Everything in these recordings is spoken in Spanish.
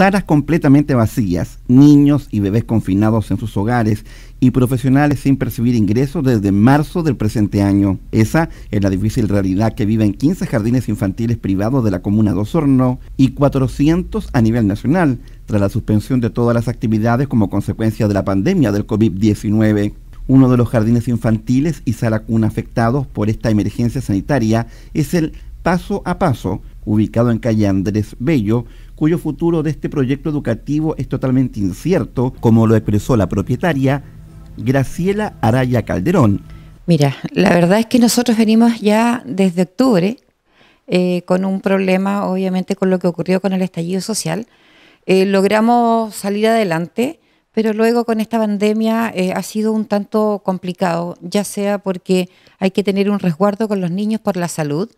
salas completamente vacías, niños y bebés confinados en sus hogares y profesionales sin percibir ingresos desde marzo del presente año. Esa es la difícil realidad que viven 15 jardines infantiles privados de la comuna de Osorno y 400 a nivel nacional, tras la suspensión de todas las actividades como consecuencia de la pandemia del COVID-19. Uno de los jardines infantiles y sala cuna afectados por esta emergencia sanitaria es el Paso a Paso, ubicado en calle Andrés Bello, cuyo futuro de este proyecto educativo es totalmente incierto, como lo expresó la propietaria Graciela Araya Calderón. Mira, la verdad es que nosotros venimos ya desde octubre eh, con un problema, obviamente, con lo que ocurrió con el estallido social. Eh, logramos salir adelante, pero luego con esta pandemia eh, ha sido un tanto complicado, ya sea porque hay que tener un resguardo con los niños por la salud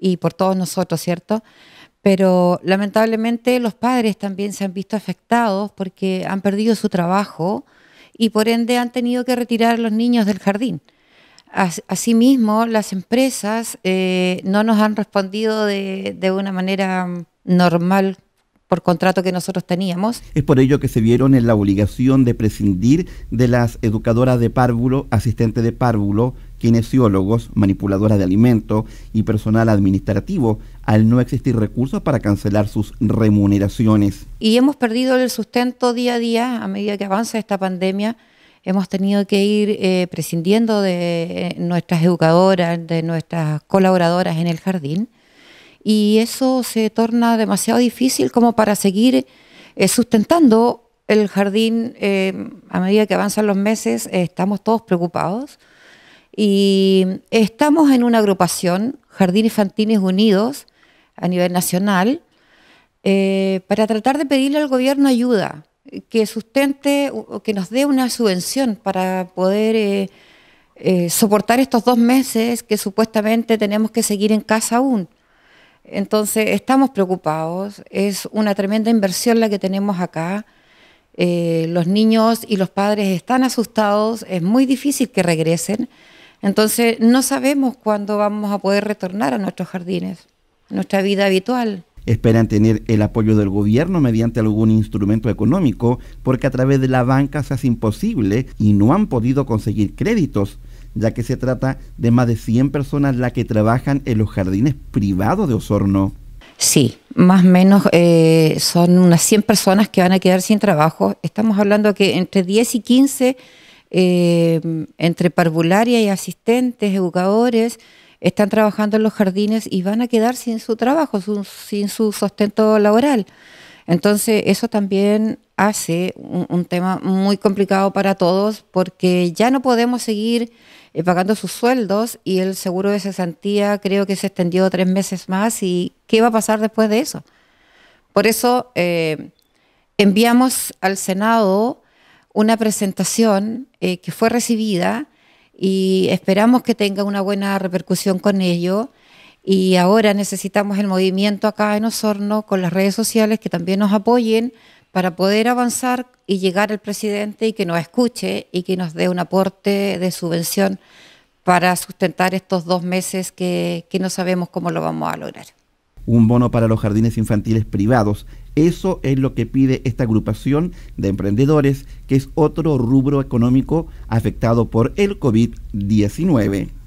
y por todos nosotros, ¿cierto? pero lamentablemente los padres también se han visto afectados porque han perdido su trabajo y por ende han tenido que retirar a los niños del jardín. asimismo, las empresas eh, no nos han respondido de, de, una manera mm, normal por contrato que nosotros teníamos. Es por ello que se vieron en la obligación de prescindir de las educadoras de párvulo, asistentes de párvulo, kinesiólogos, manipuladoras de alimentos y personal administrativo, al no existir recursos para cancelar sus remuneraciones. Y hemos perdido el sustento día a día a medida que avanza esta pandemia. Hemos tenido que ir eh, prescindiendo de eh, nuestras educadoras, de nuestras colaboradoras en el jardín y eso se torna demasiado difícil como para seguir eh, sustentando el jardín. Eh, a medida que avanzan los meses, eh, estamos todos preocupados y estamos en una agrupación, Jardín Infantiles Unidos, a nivel nacional, para tratar de pedirle al gobierno ayuda, que sustente o que nos dé una subvención para poder... soportar estos dos meses que supuestamente tenemos que seguir en casa aún. Entonces, estamos preocupados, es una tremenda inversión la que tenemos acá. Eh, los niños y los padres están asustados, es muy difícil que regresen. Entonces, no sabemos cuándo vamos a poder retornar a nuestros jardines, a nuestra vida habitual. Esperan tener el apoyo del gobierno mediante algún instrumento económico, porque a través de la banca se hace imposible y no han podido conseguir créditos ya que se trata de más de 100 personas las que trabajan en los jardines privados de Osorno. Sí, más o menos eh, son unas 100 personas que van a quedar sin trabajo. Estamos hablando que entre 10 y 15, eh, entre parvularia y asistentes, educadores, están trabajando en los jardines y van a quedar sin su trabajo, sin su sustento laboral. Entonces, eso también hace ah, un, tema muy complicado para todos porque ya no podemos seguir eh, pagando sus sueldos y el seguro de cesantía creo que se extendió tres meses más y ¿qué va a pasar después de eso? Por eso eh, enviamos al Senado una presentación eh, que fue recibida y esperamos que tenga una buena repercusión con ello. Y ahora necesitamos el movimiento acá en Osorno con las redes sociales que también nos apoyen para poder avanzar y llegar al presidente y que nos escuche y que nos dé un aporte de subvención para sustentar estos dos meses que, no sabemos cómo lo vamos a lograr. Un bono para los jardines infantiles privados. Eso es lo que pide esta agrupación de emprendedores, que es otro rubro económico afectado por el COVID-19.